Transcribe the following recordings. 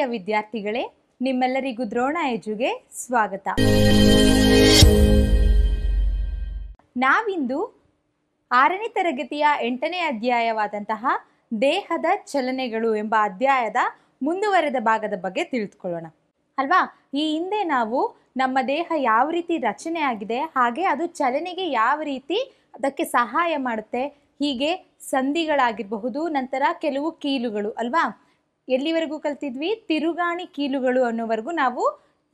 ಪ್ರಿಯ ವಿದ್ಯಾರ್ಥಿಗಳೇ ನಿಮ್ಮೆಲ್ಲರಿಗೂ ದ್ರೋಣ ಎಜುಗೆ ಸ್ವಾಗತ ನಾವಿಂದು ಆರನೇ ತರಗತಿಯ ಎಂಟನೇ ಅಧ್ಯಾಯವಾದಂತಹ ದೇಹದ ಚಲನೆಗಳು ಎಂಬ ಅಧ್ಯಾಯದ ಮುಂದುವರೆದ ಭಾಗದ ಬಗ್ಗೆ ತಿಳಿದುಕೊಳ್ಳೋಣ ಅಲ್ವಾ ಈ ಹಿಂದೆ ನಾವು ನಮ್ಮ ದೇಹ ಯಾವ ರೀತಿ ರಚನೆ ಆಗಿದೆ ಹಾಗೆ ಅದು ಚಲನೆಗೆ ಯಾವ ರೀತಿ ಅದಕ್ಕೆ ಸಹಾಯ ಮಾಡುತ್ತೆ ಹೀಗೆ ಸಂಧಿಗಳಾಗಿರಬಹುದು ನಂತರ ಕೆಲವು ಕೀಲುಗಳು ಅಲ್ವಾ ಎಲ್ಲಿವರೆಗೂ ಕಲ್ತಿದ್ವಿ ತಿರುಗಾಣಿ ಕೀಲುಗಳು ಅನ್ನೋವರೆಗೂ ನಾವು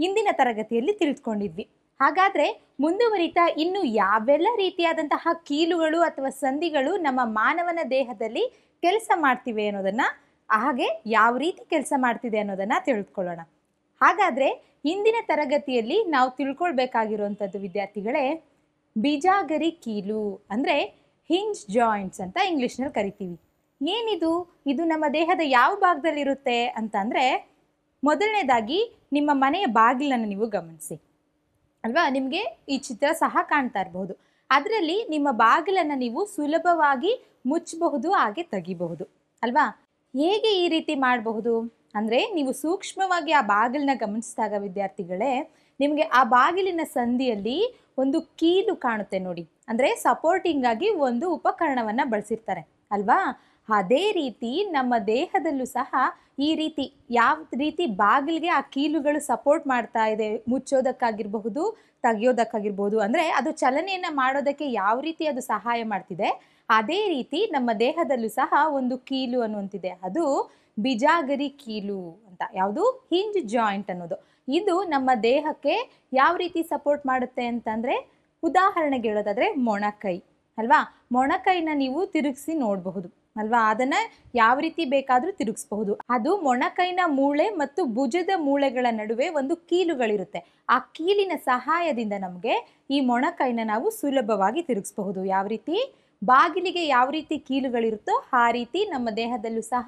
ಇಂದಿನ ತರಗತಿಯಲ್ಲಿ ತಿಳಿದುಕೊಂಡಿದ್ವಿ ಹಾಗಾದರೆ ಮುಂದುವರಿತಾ ಇನ್ನು ಯಾವೆಲ್ಲ ರೀತಿಯಾದಂತಹ ಕೀಲುಗಳು ಅಥವಾ ಸಂಧಿಗಳು ನಮ್ಮ ಮಾನವನ ದೇಹದಲ್ಲಿ ಕೆಲಸ ಮಾಡ್ತಿವೆ ಅನ್ನೋದನ್ನು ಹಾಗೆ ಯಾವ ರೀತಿ ಕೆಲಸ ಮಾಡ್ತಿದೆ ಅನ್ನೋದನ್ನು ತಿಳಿದುಕೊಳ್ಳೋಣ ಹಾಗಾದರೆ ಇಂದಿನ ತರಗತಿಯಲ್ಲಿ ನಾವು ತಿಳ್ಕೊಳ್ಬೇಕಾಗಿರುವಂಥದ್ದು ವಿದ್ಯಾರ್ಥಿಗಳೇ ಬಿಜಾಗರಿ ಕೀಲು ಅಂದರೆ ಹಿಂಜ್ ಜಾಯಿಂಟ್ಸ್ ಅಂತ ಇಂಗ್ಲೀಷ್ನಲ್ಲಿ ಕರಿತೀವಿ ಏನಿದು ಇದು ನಮ್ಮ ದೇಹದ ಯಾವ ಭಾಗದಲ್ಲಿರುತ್ತೆ ಅಂತಂದರೆ ಮೊದಲನೇದಾಗಿ ನಿಮ್ಮ ಮನೆಯ ಬಾಗಿಲನ್ನು ನೀವು ಗಮನಿಸಿ ಅಲ್ವಾ ನಿಮಗೆ ಈ ಚಿತ್ರ ಸಹ ಕಾಣ್ತಾ ಇರಬಹುದು ಅದರಲ್ಲಿ ನಿಮ್ಮ ಬಾಗಿಲನ್ನು ನೀವು ಸುಲಭವಾಗಿ ಮುಚ್ಚಬಹುದು ಹಾಗೆ ತೆಗಿಬಹುದು ಅಲ್ವಾ ಹೇಗೆ ಈ ರೀತಿ ಮಾಡಬಹುದು ಅಂದರೆ ನೀವು ಸೂಕ್ಷ್ಮವಾಗಿ ಆ ಬಾಗಿಲನ್ನ ಗಮನಿಸಿದಾಗ ವಿದ್ಯಾರ್ಥಿಗಳೇ ನಿಮಗೆ ಆ ಬಾಗಿಲಿನ ಸಂಧಿಯಲ್ಲಿ ಒಂದು ಕೀಲು ಕಾಣುತ್ತೆ ನೋಡಿ ಅಂದರೆ ಸಪೋರ್ಟಿಂಗಾಗಿ ಒಂದು ಉಪಕರಣವನ್ನು ಬಳಸಿರ್ತಾರೆ ಅಲ್ವಾ ಅದೇ ರೀತಿ ನಮ್ಮ ದೇಹದಲ್ಲೂ ಸಹ ಈ ರೀತಿ ಯಾವ ರೀತಿ ಬಾಗಿಲಿಗೆ ಆ ಕೀಲುಗಳು ಸಪೋರ್ಟ್ ಮಾಡ್ತಾ ಇದೆ ಮುಚ್ಚೋದಕ್ಕಾಗಿರಬಹುದು ತೆಗೆಯೋದಕ್ಕಾಗಿರ್ಬೋದು ಅಂದರೆ ಅದು ಚಲನೆಯನ್ನು ಮಾಡೋದಕ್ಕೆ ಯಾವ ರೀತಿ ಅದು ಸಹಾಯ ಮಾಡ್ತಿದೆ ಅದೇ ರೀತಿ ನಮ್ಮ ದೇಹದಲ್ಲೂ ಸಹ ಒಂದು ಕೀಲು ಅನ್ನುವಂತಿದೆ ಅದು ಬಿಜಾಗರಿ ಕೀಲು ಅಂತ ಯಾವುದು ಹಿಂಜ್ ಜಾಯಿಂಟ್ ಅನ್ನೋದು ಇದು ನಮ್ಮ ದೇಹಕ್ಕೆ ಯಾವ ರೀತಿ ಸಪೋರ್ಟ್ ಮಾಡುತ್ತೆ ಅಂತಂದರೆ ಉದಾಹರಣೆಗೆ ಹೇಳೋದಾದರೆ ಮೊಣಕೈ ಅಲ್ವಾ ಮೊಣಕೈನ ನೀವು ತಿರುಗಿಸಿ ನೋಡಬಹುದು ಅಲ್ವಾ ಅದನ್ನ ಯಾವ ರೀತಿ ಬೇಕಾದರೂ ತಿರುಗಿಸಬಹುದು ಅದು ಮೊಣಕೈನ ಮೂಳೆ ಮತ್ತು ಭುಜದ ಮೂಳೆಗಳ ನಡುವೆ ಒಂದು ಕೀಲುಗಳಿರುತ್ತೆ ಆ ಕೀಲಿನ ಸಹಾಯದಿಂದ ನಮಗೆ ಈ ಮೊಣಕೈನ ನಾವು ಸುಲಭವಾಗಿ ತಿರುಗಿಸಬಹುದು ಯಾವ ರೀತಿ ಬಾಗಿಲಿಗೆ ಯಾವ ರೀತಿ ಕೀಲುಗಳಿರುತ್ತೋ ಆ ರೀತಿ ನಮ್ಮ ದೇಹದಲ್ಲೂ ಸಹ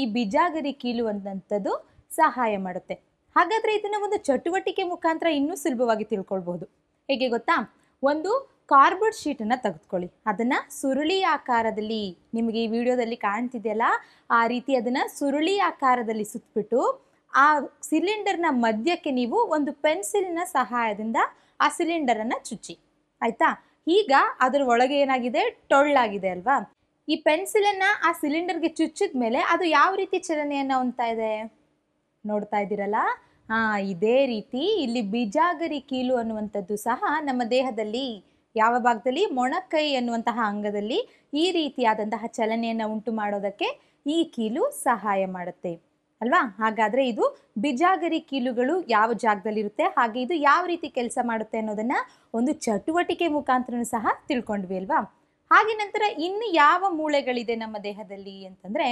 ಈ ಬಿಜಾಗರಿ ಕೀಲು ಅಂತದ್ದು ಸಹಾಯ ಮಾಡುತ್ತೆ ಹಾಗಾದ್ರೆ ಇದನ್ನ ಒಂದು ಚಟುವಟಿಕೆ ಮುಖಾಂತರ ಇನ್ನೂ ಸುಲಭವಾಗಿ ತಿಳ್ಕೊಳ್ಬಹುದು ಹೇಗೆ ಗೊತ್ತಾ ಒಂದು ಕಾರ್ಬೋರ್ಡ್ ಶೀಟನ್ನು ತೆಗೆದುಕೊಳ್ಳಿ ಅದನ್ನು ಸುರುಳಿ ಆಕಾರದಲ್ಲಿ ನಿಮಗೆ ಈ ವಿಡಿಯೋದಲ್ಲಿ ಕಾಣ್ತಿದೆಯಲ್ಲ ಆ ರೀತಿ ಅದನ್ನು ಸುರುಳಿ ಆಕಾರದಲ್ಲಿ ಸುತ್ತಬಿಟ್ಟು ಆ ಸಿಲಿಂಡರ್ನ ಮಧ್ಯಕ್ಕೆ ನೀವು ಒಂದು ಪೆನ್ಸಿಲ್ನ ಸಹಾಯದಿಂದ ಆ ಸಿಲಿಂಡರನ್ನು ಚುಚ್ಚಿ ಆಯಿತಾ ಈಗ ಅದರ ಒಳಗೆ ಏನಾಗಿದೆ ಟೊಳ್ಳಾಗಿದೆ ಅಲ್ವಾ ಈ ಪೆನ್ಸಿಲನ್ನು ಆ ಸಿಲಿಂಡರ್ಗೆ ಚುಚ್ಚಿದ ಮೇಲೆ ಅದು ಯಾವ ರೀತಿ ಚಲನೆಯನ್ನು ಹೊಂದ್ತಾ ಇದೆ ನೋಡ್ತಾ ಇದ್ದೀರಲ್ಲ ಹಾಂ ಇದೇ ರೀತಿ ಇಲ್ಲಿ ಬಿಜಾಗರಿ ಕೀಲು ಅನ್ನುವಂಥದ್ದು ಸಹ ನಮ್ಮ ದೇಹದಲ್ಲಿ ಯಾವ ಭಾಗದಲ್ಲಿ ಮೊಣಕೈ ಎನ್ನುವಂತಹ ಅಂಗದಲ್ಲಿ ಈ ರೀತಿಯಾದಂತಹ ಚಲನೆಯನ್ನು ಉಂಟು ಮಾಡೋದಕ್ಕೆ ಈ ಕೀಲು ಸಹಾಯ ಮಾಡುತ್ತೆ ಅಲ್ವಾ ಹಾಗಾದರೆ ಇದು ಬಿಜಾಗರಿ ಕೀಲುಗಳು ಯಾವ ಜಾಗದಲ್ಲಿರುತ್ತೆ ಹಾಗೆ ಇದು ಯಾವ ರೀತಿ ಕೆಲಸ ಮಾಡುತ್ತೆ ಅನ್ನೋದನ್ನು ಒಂದು ಚಟುವಟಿಕೆ ಮುಖಾಂತರ ಸಹ ತಿಳ್ಕೊಂಡ್ವಿ ಅಲ್ವಾ ಹಾಗೆ ನಂತರ ಇನ್ನು ಯಾವ ಮೂಳೆಗಳಿದೆ ನಮ್ಮ ದೇಹದಲ್ಲಿ ಅಂತಂದರೆ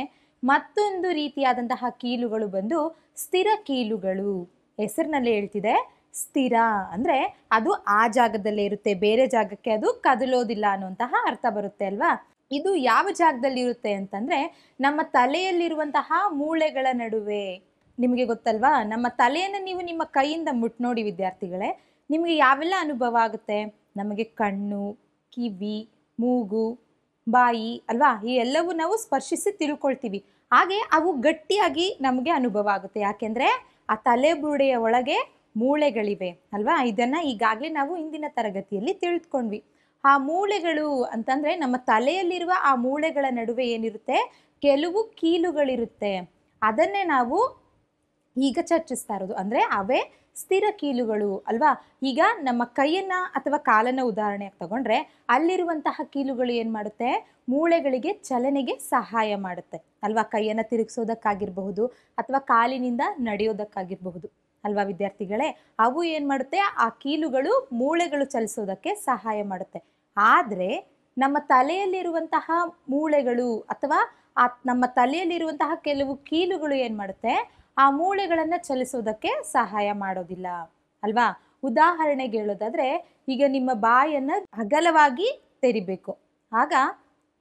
ಮತ್ತೊಂದು ರೀತಿಯಾದಂತಹ ಕೀಲುಗಳು ಬಂದು ಸ್ಥಿರ ಕೀಲುಗಳು ಹೆಸರಿನಲ್ಲೇ ಹೇಳ್ತಿದೆ ಸ್ಥಿರ ಅಂದ್ರೆ ಅದು ಆ ಜಾಗದಲ್ಲೇ ಇರುತ್ತೆ ಬೇರೆ ಜಾಗಕ್ಕೆ ಅದು ಕದಲೋದಿಲ್ಲ ಅನ್ನುವಂತಹ ಅರ್ಥ ಬರುತ್ತೆ ಅಲ್ವಾ ಇದು ಯಾವ ಜಾಗದಲ್ಲಿ ಇರುತ್ತೆ ಅಂತಂದ್ರೆ ನಮ್ಮ ತಲೆಯಲ್ಲಿರುವಂತಹ ಮೂಳೆಗಳ ನಡುವೆ ನಿಮಗೆ ಗೊತ್ತಲ್ವಾ ನಮ್ಮ ತಲೆಯನ್ನು ನೀವು ನಿಮ್ಮ ಕೈಯಿಂದ ಮುಟ್ ನೋಡಿ ವಿದ್ಯಾರ್ಥಿಗಳೇ ನಿಮಗೆ ಯಾವೆಲ್ಲ ಅನುಭವ ಆಗುತ್ತೆ ನಮಗೆ ಕಣ್ಣು ಕಿವಿ ಮೂಗು ಬಾಯಿ ಅಲ್ವಾ ಈ ಎಲ್ಲವೂ ನಾವು ಸ್ಪರ್ಶಿಸಿ ತಿಳ್ಕೊಳ್ತೀವಿ ಹಾಗೆ ಅವು ಗಟ್ಟಿಯಾಗಿ ನಮಗೆ ಅನುಭವ ಆಗುತ್ತೆ ಯಾಕೆಂದ್ರೆ ಆ ಬುರುಡೆಯ ಒಳಗೆ ಮೂಳೆಗಳಿವೆ ಅಲ್ವಾ ಇದನ್ನು ಈಗಾಗಲೇ ನಾವು ಇಂದಿನ ತರಗತಿಯಲ್ಲಿ ತಿಳಿದುಕೊಂಡ್ವಿ ಆ ಮೂಳೆಗಳು ಅಂತಂದರೆ ನಮ್ಮ ತಲೆಯಲ್ಲಿರುವ ಆ ಮೂಳೆಗಳ ನಡುವೆ ಏನಿರುತ್ತೆ ಕೆಲವು ಕೀಲುಗಳಿರುತ್ತೆ ಅದನ್ನೇ ನಾವು ಈಗ ಚರ್ಚಿಸ್ತಾ ಇರೋದು ಅಂದರೆ ಅವೇ ಸ್ಥಿರ ಕೀಲುಗಳು ಅಲ್ವಾ ಈಗ ನಮ್ಮ ಕೈಯನ್ನು ಅಥವಾ ಕಾಲನ್ನು ಉದಾಹರಣೆಯಾಗಿ ತಗೊಂಡ್ರೆ ಅಲ್ಲಿರುವಂತಹ ಕೀಲುಗಳು ಏನು ಮಾಡುತ್ತೆ ಮೂಳೆಗಳಿಗೆ ಚಲನೆಗೆ ಸಹಾಯ ಮಾಡುತ್ತೆ ಅಲ್ವಾ ಕೈಯನ್ನು ತಿರುಗಿಸೋದಕ್ಕಾಗಿರಬಹುದು ಅಥವಾ ಕಾಲಿನಿಂದ ನಡೆಯೋದಕ್ಕಾಗಿರಬಹುದು ಅಲ್ವಾ ವಿದ್ಯಾರ್ಥಿಗಳೇ ಅವು ಏನು ಮಾಡುತ್ತೆ ಆ ಕೀಲುಗಳು ಮೂಳೆಗಳು ಚಲಿಸೋದಕ್ಕೆ ಸಹಾಯ ಮಾಡುತ್ತೆ ಆದರೆ ನಮ್ಮ ತಲೆಯಲ್ಲಿರುವಂತಹ ಮೂಳೆಗಳು ಅಥವಾ ಆ ನಮ್ಮ ತಲೆಯಲ್ಲಿರುವಂತಹ ಕೆಲವು ಕೀಲುಗಳು ಏನು ಮಾಡುತ್ತೆ ಆ ಮೂಳೆಗಳನ್ನು ಚಲಿಸೋದಕ್ಕೆ ಸಹಾಯ ಮಾಡೋದಿಲ್ಲ ಅಲ್ವಾ ಉದಾಹರಣೆಗೆ ಹೇಳೋದಾದ್ರೆ ಈಗ ನಿಮ್ಮ ಬಾಯನ್ನು ಅಗಲವಾಗಿ ತೆರಿಬೇಕು ಆಗ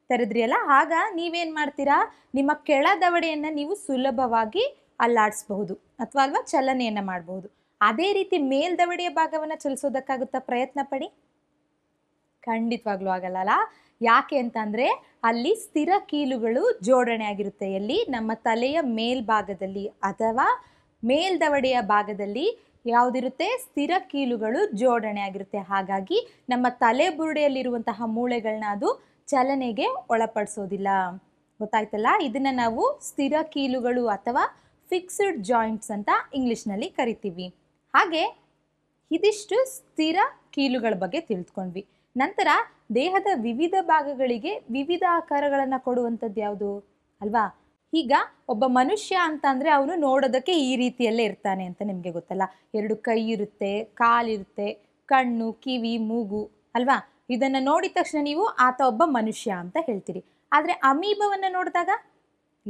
ತೆರೆದ್ರಿ ಅಲ್ಲ ಆಗ ನೀವೇನು ಮಾಡ್ತೀರಾ ನಿಮ್ಮ ಕೆಳದವಡೆಯನ್ನು ನೀವು ಸುಲಭವಾಗಿ ಅಲ್ಲಾಡಿಸ್ಬಹುದು ಅಥವಾ ಅಲ್ವಾ ಚಲನೆಯನ್ನು ಮಾಡಬಹುದು ಅದೇ ರೀತಿ ಮೇಲ್ದವಡೆಯ ಭಾಗವನ್ನು ಚಲಿಸೋದಕ್ಕಾಗುತ್ತಾ ಪ್ರಯತ್ನ ಪಡಿ ಖಂಡಿತವಾಗ್ಲೂ ಆಗಲ್ಲ ಯಾಕೆ ಅಂತಂದರೆ ಅಲ್ಲಿ ಸ್ಥಿರ ಕೀಲುಗಳು ಜೋಡಣೆ ಆಗಿರುತ್ತೆ ಎಲ್ಲಿ ನಮ್ಮ ತಲೆಯ ಮೇಲ್ಭಾಗದಲ್ಲಿ ಅಥವಾ ಮೇಲ್ದವಡೆಯ ಭಾಗದಲ್ಲಿ ಯಾವುದಿರುತ್ತೆ ಸ್ಥಿರ ಕೀಲುಗಳು ಜೋಡಣೆ ಆಗಿರುತ್ತೆ ಹಾಗಾಗಿ ನಮ್ಮ ತಲೆ ಬುರುಡೆಯಲ್ಲಿರುವಂತಹ ಮೂಳೆಗಳನ್ನ ಅದು ಚಲನೆಗೆ ಒಳಪಡಿಸೋದಿಲ್ಲ ಗೊತ್ತಾಯ್ತಲ್ಲ ಇದನ್ನು ನಾವು ಸ್ಥಿರ ಕೀಲುಗಳು ಅಥವಾ ಫಿಕ್ಸ್ಡ್ ಜಾಯಿಂಟ್ಸ್ ಅಂತ ಇಂಗ್ಲೀಷ್ನಲ್ಲಿ ಕರಿತೀವಿ ಹಾಗೆ ಇದಿಷ್ಟು ಸ್ಥಿರ ಕೀಲುಗಳ ಬಗ್ಗೆ ತಿಳಿದುಕೊಂಡ್ವಿ ನಂತರ ದೇಹದ ವಿವಿಧ ಭಾಗಗಳಿಗೆ ವಿವಿಧ ಆಕಾರಗಳನ್ನು ಕೊಡುವಂಥದ್ದು ಯಾವುದು ಅಲ್ವಾ ಈಗ ಒಬ್ಬ ಮನುಷ್ಯ ಅಂತ ಅಂದರೆ ಅವನು ನೋಡೋದಕ್ಕೆ ಈ ರೀತಿಯಲ್ಲೇ ಇರ್ತಾನೆ ಅಂತ ನಿಮಗೆ ಗೊತ್ತಲ್ಲ ಎರಡು ಕೈ ಇರುತ್ತೆ ಕಾಲಿರುತ್ತೆ ಕಣ್ಣು ಕಿವಿ ಮೂಗು ಅಲ್ವಾ ಇದನ್ನು ನೋಡಿದ ತಕ್ಷಣ ನೀವು ಆತ ಒಬ್ಬ ಮನುಷ್ಯ ಅಂತ ಹೇಳ್ತೀರಿ ಆದರೆ ಅಮೀಬವನ್ನು ನೋಡಿದಾಗ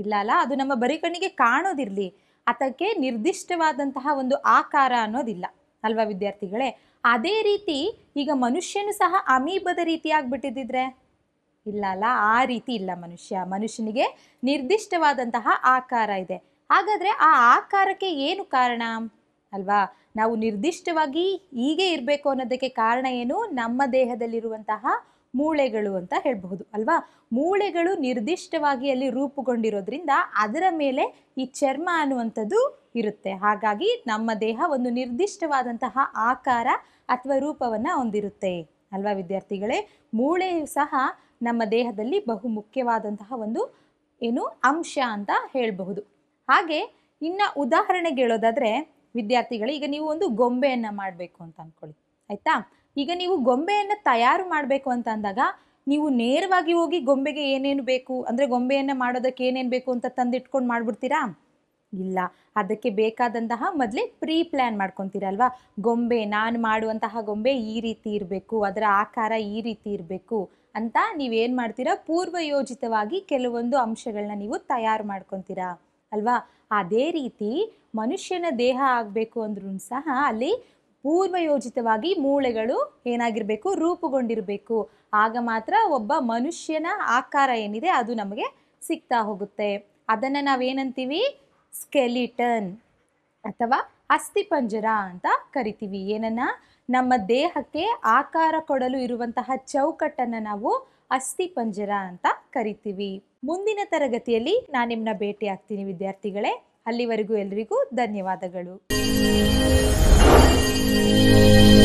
ಇಲ್ಲ ಅಲ್ಲ ಅದು ನಮ್ಮ ಬರಿ ಕಣ್ಣಿಗೆ ಕಾಣೋದಿರಲಿ ಅದಕ್ಕೆ ನಿರ್ದಿಷ್ಟವಾದಂತಹ ಒಂದು ಆಕಾರ ಅನ್ನೋದಿಲ್ಲ ಅಲ್ವಾ ವಿದ್ಯಾರ್ಥಿಗಳೇ ಅದೇ ರೀತಿ ಈಗ ಮನುಷ್ಯನು ಸಹ ಅಮೀಬದ ರೀತಿಯಾಗಿ ಇಲ್ಲ ಅಲ್ಲ ಆ ರೀತಿ ಇಲ್ಲ ಮನುಷ್ಯ ಮನುಷ್ಯನಿಗೆ ನಿರ್ದಿಷ್ಟವಾದಂತಹ ಆಕಾರ ಇದೆ ಹಾಗಾದರೆ ಆ ಆಕಾರಕ್ಕೆ ಏನು ಕಾರಣ ಅಲ್ವಾ ನಾವು ನಿರ್ದಿಷ್ಟವಾಗಿ ಹೀಗೆ ಇರಬೇಕು ಅನ್ನೋದಕ್ಕೆ ಕಾರಣ ಏನು ನಮ್ಮ ದೇಹದಲ್ಲಿರುವಂತಹ ಮೂಳೆಗಳು ಅಂತ ಹೇಳಬಹುದು ಅಲ್ವಾ ಮೂಳೆಗಳು ನಿರ್ದಿಷ್ಟವಾಗಿ ಅಲ್ಲಿ ರೂಪುಗೊಂಡಿರೋದ್ರಿಂದ ಅದರ ಮೇಲೆ ಈ ಚರ್ಮ ಅನ್ನುವಂಥದ್ದು ಇರುತ್ತೆ ಹಾಗಾಗಿ ನಮ್ಮ ದೇಹ ಒಂದು ನಿರ್ದಿಷ್ಟವಾದಂತಹ ಆಕಾರ ಅಥವಾ ರೂಪವನ್ನು ಹೊಂದಿರುತ್ತೆ ಅಲ್ವಾ ವಿದ್ಯಾರ್ಥಿಗಳೇ ಮೂಳೆಯು ಸಹ ನಮ್ಮ ದೇಹದಲ್ಲಿ ಬಹು ಮುಖ್ಯವಾದಂತಹ ಒಂದು ಏನು ಅಂಶ ಅಂತ ಹೇಳಬಹುದು ಹಾಗೆ ಇನ್ನು ಉದಾಹರಣೆಗೆ ಹೇಳೋದಾದರೆ ವಿದ್ಯಾರ್ಥಿಗಳೇ ಈಗ ನೀವು ಒಂದು ಗೊಂಬೆಯನ್ನು ಮಾಡಬೇಕು ಅಂತ ಅಂದ್ಕೊಳ್ಳಿ ಆಯಿತಾ ಈಗ ನೀವು ಗೊಂಬೆಯನ್ನು ತಯಾರು ಮಾಡಬೇಕು ಅಂತ ಅಂದಾಗ ನೀವು ನೇರವಾಗಿ ಹೋಗಿ ಗೊಂಬೆಗೆ ಏನೇನು ಬೇಕು ಅಂದರೆ ಗೊಂಬೆಯನ್ನು ಮಾಡೋದಕ್ಕೆ ಏನೇನು ಬೇಕು ಅಂತ ತಂದಿಟ್ಕೊಂಡು ಮಾಡಿಬಿಡ್ತೀರಾ ಇಲ್ಲ ಅದಕ್ಕೆ ಬೇಕಾದಂತಹ ಮೊದಲೇ ಪ್ರೀ ಪ್ಲ್ಯಾನ್ ಮಾಡ್ಕೊತೀರಲ್ವಾ ಗೊಂಬೆ ನಾನು ಮಾಡುವಂತಹ ಗೊಂಬೆ ಈ ರೀತಿ ಇರಬೇಕು ಅದರ ಆಕಾರ ಈ ರೀತಿ ಇರಬೇಕು ಅಂತ ನೀವೇನು ಮಾಡ್ತೀರಾ ಪೂರ್ವಯೋಜಿತವಾಗಿ ಕೆಲವೊಂದು ಅಂಶಗಳನ್ನ ನೀವು ತಯಾರು ಮಾಡ್ಕೊತೀರಾ ಅಲ್ವಾ ಅದೇ ರೀತಿ ಮನುಷ್ಯನ ದೇಹ ಆಗಬೇಕು ಅಂದ್ರೂ ಸಹ ಅಲ್ಲಿ ಪೂರ್ವಯೋಜಿತವಾಗಿ ಮೂಳೆಗಳು ಏನಾಗಿರಬೇಕು ರೂಪುಗೊಂಡಿರಬೇಕು ಆಗ ಮಾತ್ರ ಒಬ್ಬ ಮನುಷ್ಯನ ಆಕಾರ ಏನಿದೆ ಅದು ನಮಗೆ ಸಿಗ್ತಾ ಹೋಗುತ್ತೆ ಅದನ್ನು ನಾವೇನಂತೀವಿ ಸ್ಕೆಲಿಟನ್ ಅಥವಾ ಅಸ್ಥಿಪಂಜರ ಅಂತ ಕರಿತೀವಿ ಏನನ್ನ ನಮ್ಮ ದೇಹಕ್ಕೆ ಆಕಾರ ಕೊಡಲು ಇರುವಂತಹ ಚೌಕಟ್ಟನ್ನು ನಾವು ಅಸ್ಥಿಪಂಜರ ಅಂತ ಕರಿತೀವಿ ಮುಂದಿನ ತರಗತಿಯಲ್ಲಿ ನಾನು ನಿಮ್ಮನ್ನ ಭೇಟಿ ಆಗ್ತೀನಿ ವಿದ್ಯಾರ್ಥಿಗಳೇ ಅಲ್ಲಿವರೆಗೂ ಎಲ್ರಿಗೂ ಧನ್ಯವಾದಗಳು Thank you.